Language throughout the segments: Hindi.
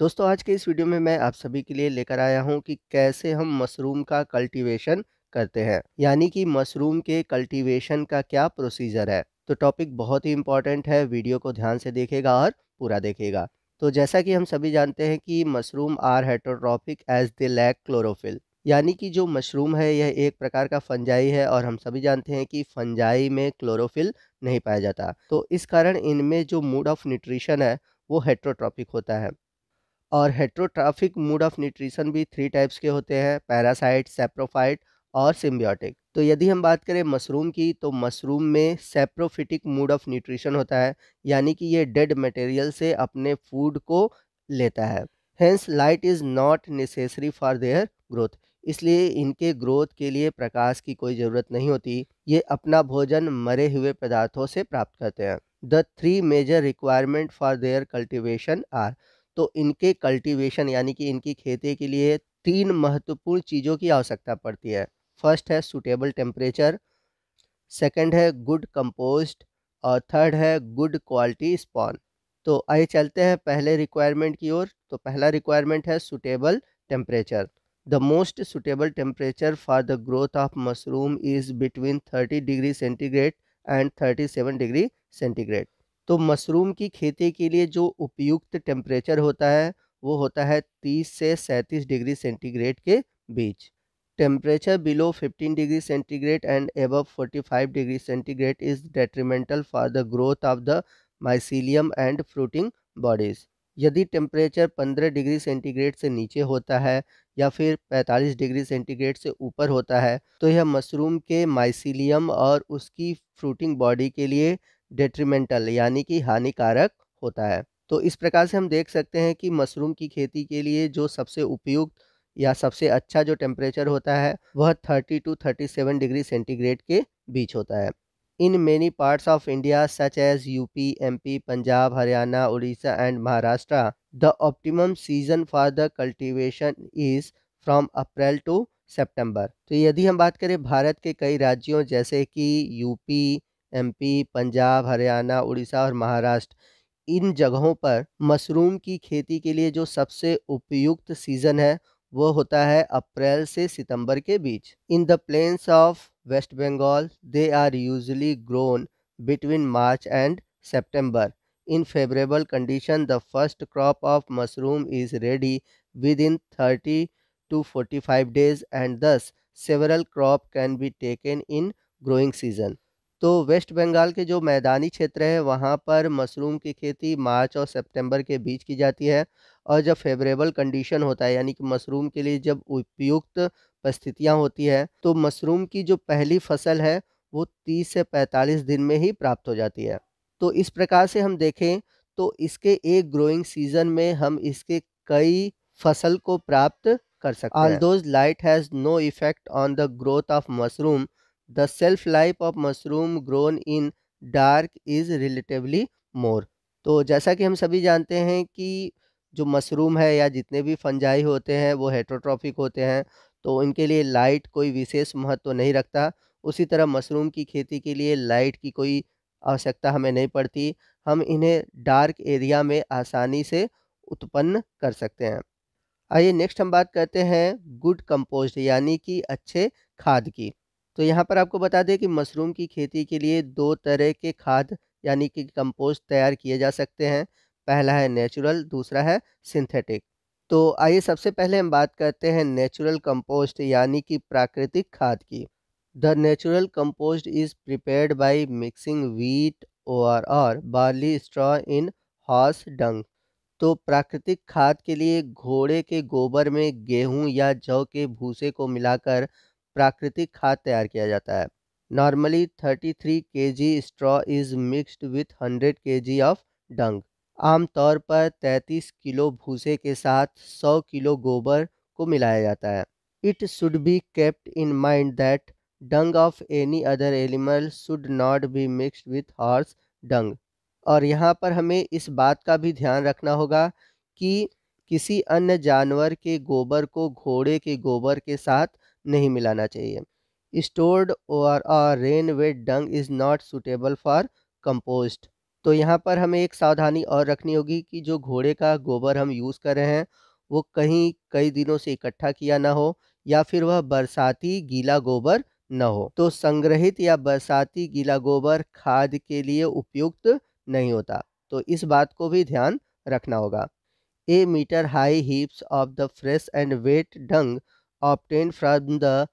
दोस्तों आज के इस वीडियो में मैं आप सभी के लिए लेकर आया हूं कि कैसे हम मशरूम का कल्टीवेशन करते हैं यानी कि मशरूम के कल्टीवेशन का क्या प्रोसीजर है तो टॉपिक बहुत ही इंपॉर्टेंट है वीडियो को ध्यान से देखेगा और पूरा देखेगा तो जैसा कि हम सभी जानते हैं कि mushroom are heterotrophic as they lack chlorophyll यानी कि जो मशरूम है यह एक प्रकार का फंजाई है और हम सभी जानते हैं कि फंजाई में क्लोरोफिल नहीं पाया जाता तो इस कारण इनमें जो मूड ऑफ न्यूट्रिशन है वो हेट्रोट्रॉपिक होता है और हेट्रोट्राफिक मूड ऑफ न्यूट्रिशन भी थ्री टाइप्स के होते हैं पैरासाइट सेप्रोफाइट और सिम्बियोटिक तो यदि हम बात करें मशरूम की तो मशरूम में सेप्रोफिटिक मूड ऑफ न्यूट्रिशन होता है यानी कि ये डेड मटेरियल से अपने फूड को लेता है hence light is not necessary for their growth इसलिए इनके ग्रोथ के लिए प्रकाश की कोई ज़रूरत नहीं होती ये अपना भोजन मरे हुए पदार्थों से प्राप्त करते हैं the three major requirement for their cultivation are तो इनके कल्टीवेशन यानी कि इनकी खेती के लिए तीन महत्वपूर्ण चीज़ों की आवश्यकता पड़ती है फर्स्ट है सुटेबल टेम्परेचर सेकंड है गुड कंपोस्ट और थर्ड है गुड क्वालिटी स्पॉन तो आइए चलते हैं पहले रिक्वायरमेंट की ओर तो पहला रिक्वायरमेंट है suitable temperature the most suitable temperature for the growth of mushroom is between thirty degree centigrade and thirty seven degree centigrade तो मशरूम की खेती के लिए जो उपयुक्त टेम्परेचर होता है वो होता है 30 से 37 डिग्री सेंटीग्रेड के बीच temperature below 15 degree centigrade and above 45 degree centigrade is detrimental for the growth of the mycelium and fruiting bodies यदि टेम्परेचर 15 डिग्री सेंटीग्रेड से नीचे होता है या फिर 45 डिग्री सेंटीग्रेड से ऊपर होता है तो यह मशरूम के माइसिलियम और उसकी फ्रूटिंग बॉडी के लिए डेट्रीमेंटल यानी कि हानिकारक होता है तो इस प्रकार से हम देख सकते हैं कि मशरूम की खेती के लिए जो सबसे उपयुक्त या सबसे अच्छा जो टेम्परेचर होता है वह 30 टू 37 डिग्री सेंटीग्रेड के बीच होता है in many parts of India such as UP MP Punjab Haryana Orissa and Maharashtra the optimum season for the cultivation is from April to September तो यदि हम बात करें भारत के कई राज्यों जैसे कि यूपी एमपी पंजाब हरियाणा उड़ीसा और महाराष्ट्र इन जगहों पर मशरूम की खेती के लिए जो सबसे उपयुक्त सीज़न है वो होता है अप्रैल से सितंबर के बीच in the plains of West Bengal they are usually grown between March and September in favourable condition the first crop of mushroom is ready within thirty two forty five days and thus several crop can be taken in growing season तो वेस्ट बंगाल के जो मैदानी क्षेत्र है वहाँ पर मशरूम की खेती मार्च और सितंबर के बीच की जाती है और जब फेवरेबल कंडीशन होता है यानी कि मशरूम के लिए जब उपयुक्त परिस्थितियाँ होती है तो मशरूम की जो पहली फसल है वो तीस से पैंतालीस दिन में ही प्राप्त हो जाती है तो इस प्रकार से हम देखें तो इसके एक ग्रोइंग सीजन में हम इसके कई फसल को प्राप्त कर सकते हैं। Although light has no effect on the growth of the shelf life of mushroom grown in dark is relatively more तो जैसा कि हम सभी जानते हैं कि जो मशरूम है या जितने भी फंजाई होते हैं वो हेट्रोट्रॉफिक होते हैं तो इनके लिए लाइट कोई विशेष महत्व नहीं रखता उसी तरह मशरूम की खेती के लिए लाइट की कोई आवश्यकता हमें नहीं पड़ती हम इन्हें डार्क एरिया में आसानी से उत्पन्न कर सकते हैं आइए नेक्स्ट हम बात करते हैं गुड कंपोस्ट यानी कि अच्छे खाद की तो यहाँ पर आपको बता दें कि मशरूम की खेती के लिए दो तरह के खाद यानी कि कंपोस्ट तैयार किए जा सकते हैं पहला है नेचुरल दूसरा है सिंथेटिक तो आइए सबसे पहले हम बात करते हैं नेचुरल कंपोस्ट यानी कि प्राकृतिक खाद की the natural compost is prepared by mixing wheat और और barley straw in horse dung तो प्राकृतिक खाद के लिए घोड़े के गोबर में गेहूं या जौ के भूसे को मिलाकर प्राकृतिक खाद तैयार किया जाता है normally 33 three K G straw is mixed with hundred K G of डंग आमतौर पर 33 किलो भूसे के साथ 100 किलो गोबर को मिलाया जाता है it should be kept in mind that dung of any other animal should not be mixed with horse dung और यहाँ पर हमें इस बात का भी ध्यान रखना होगा कि किसी अन्य जानवर के गोबर को घोड़े के गोबर के साथ नहीं मिलाना चाहिए स्टोर्ड और uh rain wet dung is not suitable for compost तो यहाँ पर हमें एक सावधानी और रखनी होगी कि जो घोड़े का गोबर हम यूज़ कर रहे हैं वो कहीं कई दिनों से इकट्ठा किया ना हो या फिर वह बरसाती गीला गोबर न हो तो संग्रहित या बरसाती गीला गोबर खाद के लिए उपयुक्त नहीं होता तो इस बात को भी ध्यान रखना होगा a metre high heaps of the fresh and wet dung obtained from the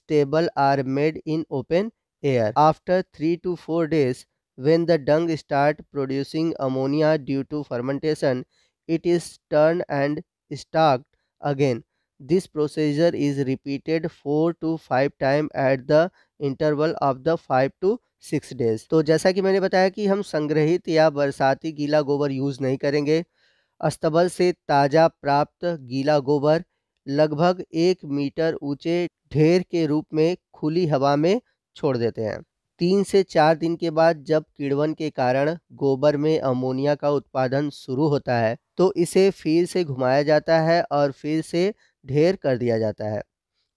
stable are made in open air. After 3 to 4 days, when the dung start producing ammonia due to fermentation, it is turned and stacked again. This procedure is repeated 4 to 5 time at the interval of the 5 to six days तो जैसा कि मैंने बताया कि हम संग्रहित या बरसाती गीला गोबर यूज़ नहीं करेंगे अस्तबल से ताज़ा प्राप्त गीला गोबर लगभग एक मीटर ऊंचे ढेर के रूप में खुली हवा में छोड़ देते हैं तीन से चार दिन के बाद जब किड़वन के कारण गोबर में अमोनिया का उत्पादन शुरू होता है तो इसे फिर से घुमाया जाता है और फिर से ढेर कर दिया जाता है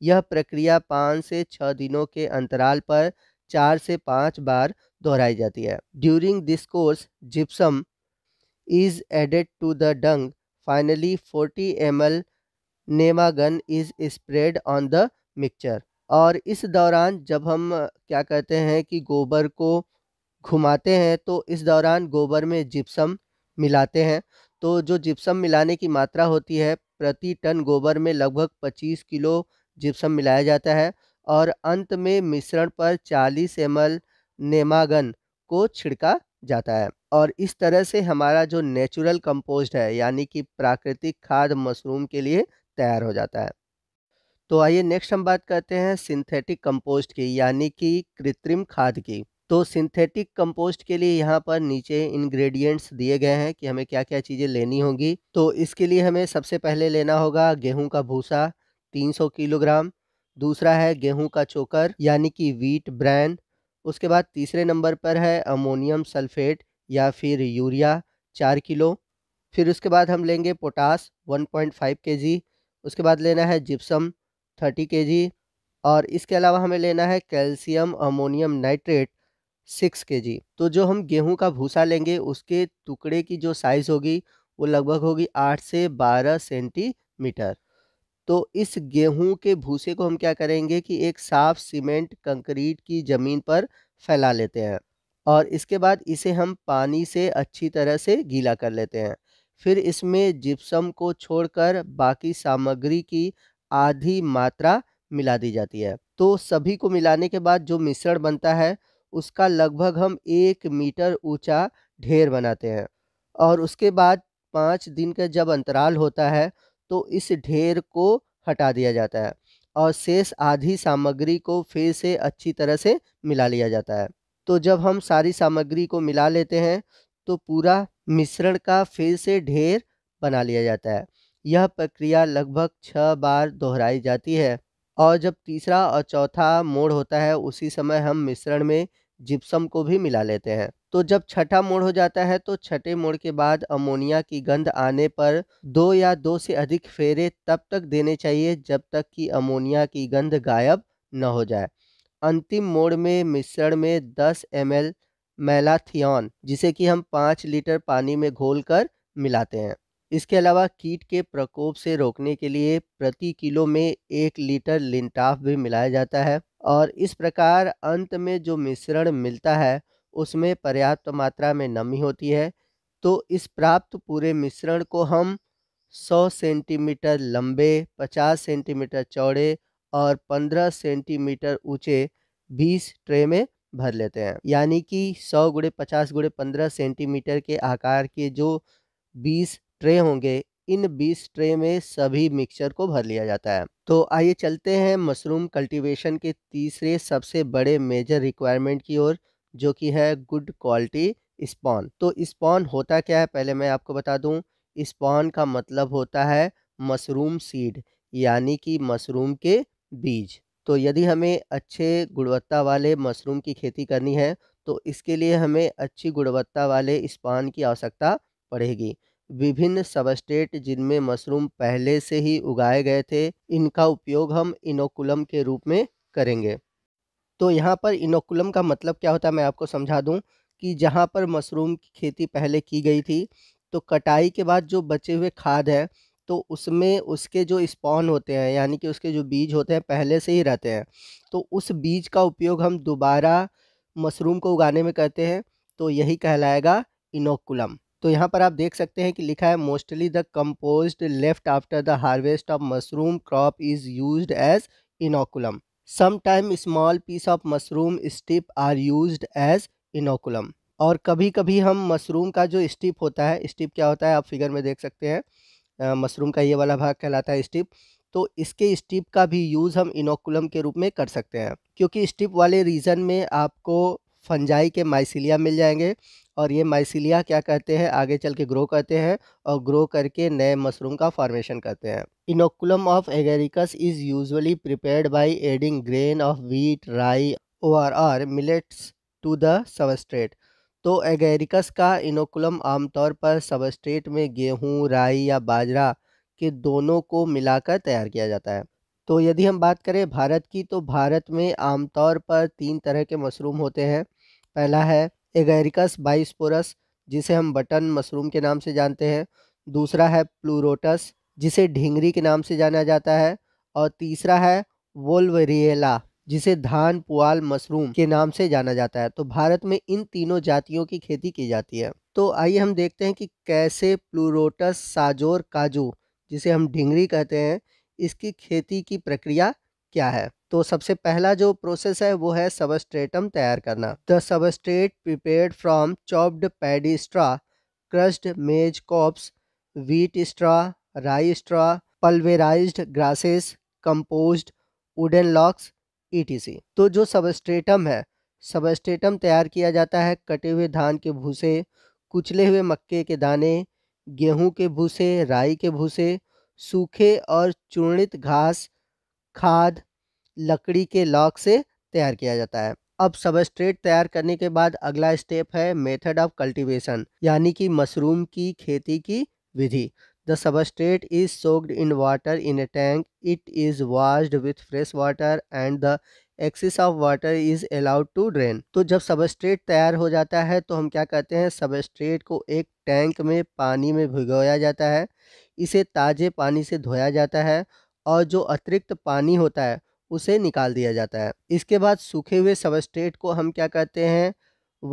यह प्रक्रिया पाँच से छः दिनों के अंतराल पर चार से पाँच बार दोहराई जाती है during this course gypsum is added to the dung finally forty M L Nemagon is spread on the mixture और इस दौरान जब हम क्या कहते हैं कि गोबर को घुमाते हैं तो इस दौरान गोबर में जिप्सम मिलाते हैं तो जो जिप्सम मिलाने की मात्रा होती है प्रति टन गोबर में लगभग 25 किलो जिप्सम मिलाया जाता है और अंत में मिश्रण पर 40 एम नेमागन को छिड़का जाता है और इस तरह से हमारा जो नेचुरल कंपोस्ट है यानी कि प्राकृतिक खाद मशरूम के लिए तैयार हो जाता है तो आइए नेक्स्ट हम बात करते हैं सिंथेटिक कंपोस्ट की यानी कि कृत्रिम खाद की तो सिंथेटिक कंपोस्ट के लिए यहाँ पर नीचे इंग्रेडिएंट्स दिए गए हैं कि हमें क्या क्या चीज़ें लेनी होगी तो इसके लिए हमें सबसे पहले लेना होगा गेहूं का भूसा 300 किलोग्राम दूसरा है गेहूं का चोकर यानी कि वीट ब्रैन उसके बाद तीसरे नंबर पर है अमोनियम सल्फेट या फिर यूरिया चार किलो फिर उसके बाद हम लेंगे पोटास 1.5 केजी उसके बाद लेना है जिप्सम थर्टी के जी और इसके अलावा हमें लेना है कैल्शियम अमोनियम नाइट्रेट सिक्स के जी तो जो हम गेहूं का भूसा लेंगे उसके टुकड़े की जो साइज़ होगी वो लगभग होगी आठ से बारह सेंटीमीटर तो इस गेहूं के भूसे को हम क्या करेंगे कि एक साफ सीमेंट कंक्रीट की ज़मीन पर फैला लेते हैं और इसके बाद इसे हम पानी से अच्छी तरह से गीला कर लेते हैं फिर इसमें जिप्सम को छोड़कर बाकी सामग्री की आधी मात्रा मिला दी जाती है तो सभी को मिलाने के बाद जो मिश्रण बनता है उसका लगभग हम एक मीटर ऊंचा ढेर बनाते हैं और उसके बाद पाँच दिन का जब अंतराल होता है तो इस ढेर को हटा दिया जाता है और शेष आधी सामग्री को फिर से अच्छी तरह से मिला लिया जाता है तो जब हम सारी सामग्री को मिला लेते हैं तो पूरा मिश्रण का फिर से ढेर बना लिया जाता है यह प्रक्रिया लगभग छः बार दोहराई जाती है और जब तीसरा और चौथा मोड़ होता है उसी समय हम मिश्रण में जिप्सम को भी मिला लेते हैं तो जब छठा मोड़ हो जाता है तो छठे मोड़ के बाद अमोनिया की गंध आने पर दो या दो से अधिक फेरे तब तक देने चाहिए जब तक कि अमोनिया की गंध गायब न हो जाए अंतिम मोड़ में मिश्रण में 10 एम मैलाथियन जिसे कि हम पाँच लीटर पानी में घोलकर मिलाते हैं इसके अलावा कीट के प्रकोप से रोकने के लिए प्रति किलो में एक लीटर लिंटाफ भी मिलाया जाता है और इस प्रकार अंत में जो मिश्रण मिलता है उसमें पर्याप्त मात्रा में नमी होती है तो इस प्राप्त पूरे मिश्रण को हम 100 सेंटीमीटर लंबे 50 सेंटीमीटर चौड़े और 15 सेंटीमीटर ऊंचे 20 ट्रे में भर लेते हैं यानी कि सौ गुड़े पचास गुड़े पंद्रह सेंटीमीटर के आकार के जो बीस ट्रे होंगे इन 20 ट्रे में सभी मिक्सचर को भर लिया जाता है तो आइए चलते हैं मशरूम कल्टीवेशन के तीसरे सबसे बड़े मेजर रिक्वायरमेंट की ओर जो कि है गुड क्वालिटी स्पॉन तो स्पॉन होता क्या है पहले मैं आपको बता दूं स्पॉन का मतलब होता है मशरूम सीड यानी कि मशरूम के बीज तो यदि हमें अच्छे गुणवत्ता वाले मशरूम की खेती करनी है तो इसके लिए हमें अच्छी गुणवत्ता वाले स्पान की आवश्यकता पड़ेगी विभिन्न सबस्टेट जिनमें मशरूम पहले से ही उगाए गए थे इनका उपयोग हम इनोकुलम के रूप में करेंगे तो यहाँ पर इनोकुलम का मतलब क्या होता है मैं आपको समझा दूँ कि जहाँ पर मशरूम की खेती पहले की गई थी तो कटाई के बाद जो बचे हुए खाद हैं तो उसमें उसके जो स्पॉन होते हैं यानी कि उसके जो बीज होते हैं पहले से ही रहते हैं तो उस बीज का उपयोग हम दोबारा मशरूम को उगाने में करते हैं तो यही कहलाएगा इनोकुलम तो यहाँ पर आप देख सकते हैं कि लिखा है mostly the compost left after the harvest of mushroom crop is use as inoculum sometime small piece of mushroom stipe are use as inoculum और कभी कभी हम मशरूम का जो स्टिप होता है स्टिप क्या होता है आप फिगर में देख सकते हैं मशरूम का ये वाला भाग कहलाता है स्टिप तो इसके स्टिप का भी यूज़ हम इनोकुलम के रूप में कर सकते हैं क्योंकि स्टिप वाले रीजन में आपको फंजाई के माइसिलिया मिल जाएंगे और ये माइसिलिया क्या करते हैं आगे चल के ग्रो करते हैं और ग्रो करके नए मशरूम का फॉर्मेशन करते हैं inoculum of Agaricus is usually prepared by adding grain of wheat rye or millets to the substrate तो एगेरिकस का इनोकुलम आमतौर पर सबस्ट्रेट में गेहूँ, राई या बाजरा के दोनों को मिलाकर तैयार किया जाता है। तो यदि हम बात करें भारत की तो भारत में आमतौर पर तीन तरह के मशरूम होते हैं। पहला है एगेरिकस बाइसपोरस जिसे हम बटन मशरूम के नाम से जानते हैं। दूसरा है प्लूरोटस जिसे ढिंगरी के नाम से जाना जाता है और तीसरा है वोल्वरिएला जिसे धान पुआल मशरूम के नाम से जाना जाता है तो भारत में इन तीनों जातियों की खेती की जाती है तो आइए हम देखते हैं कि कैसे प्लूरोटस साजोर काजू जिसे हम ढिंगरी कहते हैं इसकी खेती की प्रक्रिया क्या है तो सबसे पहला जो प्रोसेस है वो है सबस्ट्रेटम तैयार करना the substrate prepare from chopped paddy straw crushed maize cobs wheat straw rye straw pulverize grasses compost, wooden logs E e तो जो सबस्ट्रेटम है सबस्ट्रेटम तैयार किया जाता है कटे हुए धान के भूसे कुचले हुए मक्के के दाने गेहूं के भूसे राई के भूसे सूखे और चूर्णित घास खाद लकड़ी के लॉक से तैयार किया जाता है अब सबस्ट्रेट तैयार करने के बाद अगला स्टेप है मेथड ऑफ कल्टीवेशन यानी कि मशरूम की खेती की विधि the substrate is soaked in water in a tank it is washed with fresh water and the excess of water is allowed to drain तो जब सबस्ट्रेट तैयार हो जाता है तो हम क्या करते हैं सबस्ट्रेट को एक टैंक में पानी में भिगोया जाता है इसे ताज़े पानी से धोया जाता है और जो अतिरिक्त पानी होता है उसे निकाल दिया जाता है इसके बाद सूखे हुए सबस्ट्रेट को हम क्या करते हैं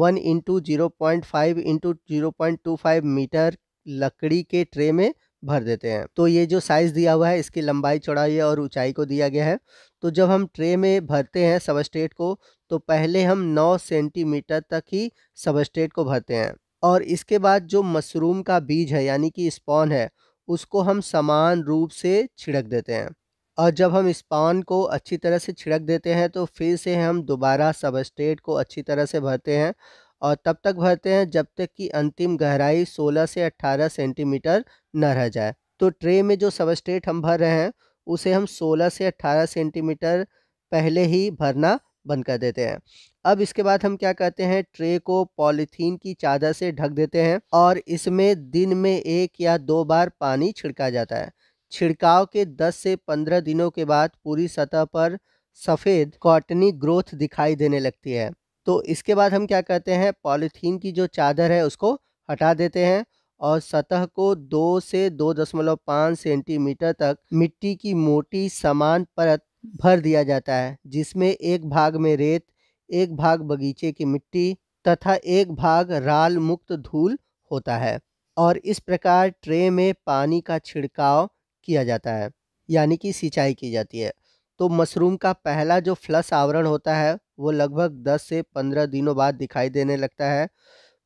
one into zero point five into zero point two five metre लकड़ी के ट्रे में भर देते हैं तो ये जो साइज़ दिया हुआ है इसकी लंबाई चौड़ाई और ऊंचाई को दिया गया है तो जब हम ट्रे में भरते हैं सबस्टेट को तो पहले हम 9 सेंटीमीटर तक ही सबस्टेट को भरते हैं और इसके बाद जो मशरूम का बीज है यानी कि स्पॉन है उसको हम समान रूप से छिड़क देते हैं और जब हम स्पॉन को अच्छी तरह से छिड़क देते हैं तो फिर से हम दोबारा सबस्टेट को अच्छी तरह से भरते हैं और तब तक भरते हैं जब तक कि अंतिम गहराई 16 से 18 सेंटीमीटर न रह जाए तो ट्रे में जो सबस्ट्रेट हम भर रहे हैं उसे हम 16 से 18 सेंटीमीटर पहले ही भरना बंद कर देते हैं अब इसके बाद हम क्या करते हैं ट्रे को पॉलीथीन की चादर से ढक देते हैं और इसमें दिन में एक या दो बार पानी छिड़का जाता है छिड़काव के 10 से 15 दिनों के बाद पूरी सतह पर सफ़ेद कॉटनी ग्रोथ दिखाई देने लगती है तो इसके बाद हम क्या करते हैं पॉलीथीन की जो चादर है उसको हटा देते हैं और सतह को दो से दो दशमलव पाँच सेंटीमीटर तक मिट्टी की मोटी समान परत भर दिया जाता है जिसमें एक भाग में रेत एक भाग बगीचे की मिट्टी तथा एक भाग राल मुक्त धूल होता है और इस प्रकार ट्रे में पानी का छिड़काव किया जाता है यानी कि सिंचाई की जाती है तो मशरूम का पहला जो फ्लस आवरण होता है वो लगभग 10 से 15 दिनों बाद दिखाई देने लगता है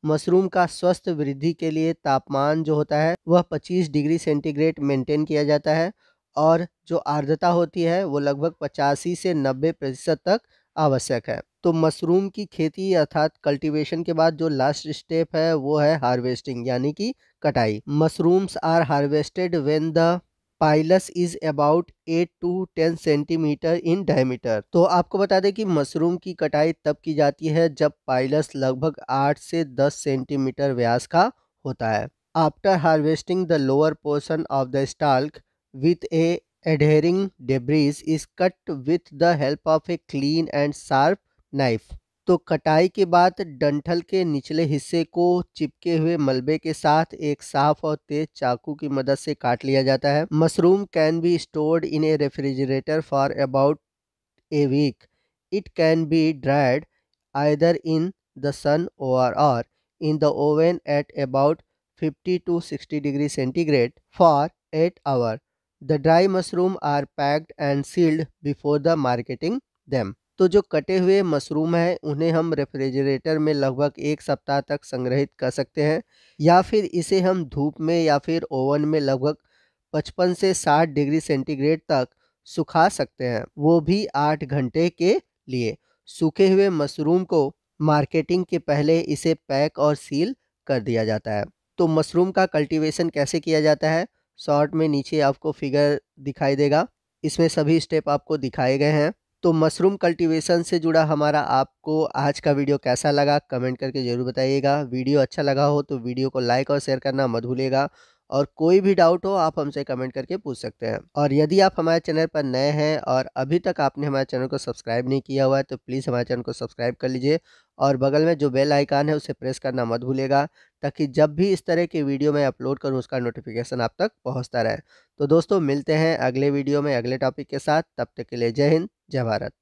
मशरूम का स्वस्थ वृद्धि के लिए तापमान जो होता है वह 25 डिग्री सेंटीग्रेड मेंटेन किया जाता है और जो आर्द्रता होती है वो लगभग पचासी से नब्बे प्रतिशत तक आवश्यक है तो मशरूम की खेती अर्थात कल्टीवेशन के बाद जो लास्ट स्टेप है वो है हार्वेस्टिंग यानी कि कटाई mushrooms are harvested when the pileus is about eight to ten centimetre in diameter तो आपको बता दें कि मशरूम की कटाई तब की जाती है जब पाइलस लगभग आठ से दस सेंटीमीटर व्यास का होता है after harvesting the lower portion of the stalk with a adhering debris is cut with the help of a clean and sharp knife तो कटाई के बाद डंठल के निचले हिस्से को चिपके हुए मलबे के साथ एक साफ और तेज चाकू की मदद से काट लिया जाता है mushroom can be stored in a refrigerator for about a week it can be dried either in the sun और or in the oven at about 50 to 60 degree centigrade for eight hour the dry mushroom are packed and sealed before the marketing them तो जो कटे हुए मशरूम हैं उन्हें हम रेफ्रिजरेटर में लगभग एक सप्ताह तक संग्रहित कर सकते हैं या फिर इसे हम धूप में या फिर ओवन में लगभग पचपन से साठ डिग्री सेंटीग्रेड तक सुखा सकते हैं वो भी आठ घंटे के लिए सूखे हुए मशरूम को मार्केटिंग के पहले इसे पैक और सील कर दिया जाता है तो मशरूम का कल्टिवेशन कैसे किया जाता है शॉर्ट में नीचे आपको फिगर दिखाई देगा इसमें सभी स्टेप आपको दिखाए गए हैं तो मशरूम कल्टीवेशन से जुड़ा हमारा आपको आज का वीडियो कैसा लगा कमेंट करके ज़रूर बताइएगा वीडियो अच्छा लगा हो तो वीडियो को लाइक और शेयर करना मत भूलिएगा और कोई भी डाउट हो आप हमसे कमेंट करके पूछ सकते हैं और यदि आप हमारे चैनल पर नए हैं और अभी तक आपने हमारे चैनल को सब्सक्राइब नहीं किया हुआ है तो प्लीज़ हमारे चैनल को सब्सक्राइब कर लीजिए और बगल में जो बेल आइकान है उसे प्रेस करना मत भूलेगा ताकि जब भी इस तरह की वीडियो मैं अपलोड करूँ उसका नोटिफिकेशन आप तक पहुँचता रहे तो दोस्तों मिलते हैं अगले वीडियो में अगले टॉपिक के साथ तब तक के लिए जय हिंद जय भारत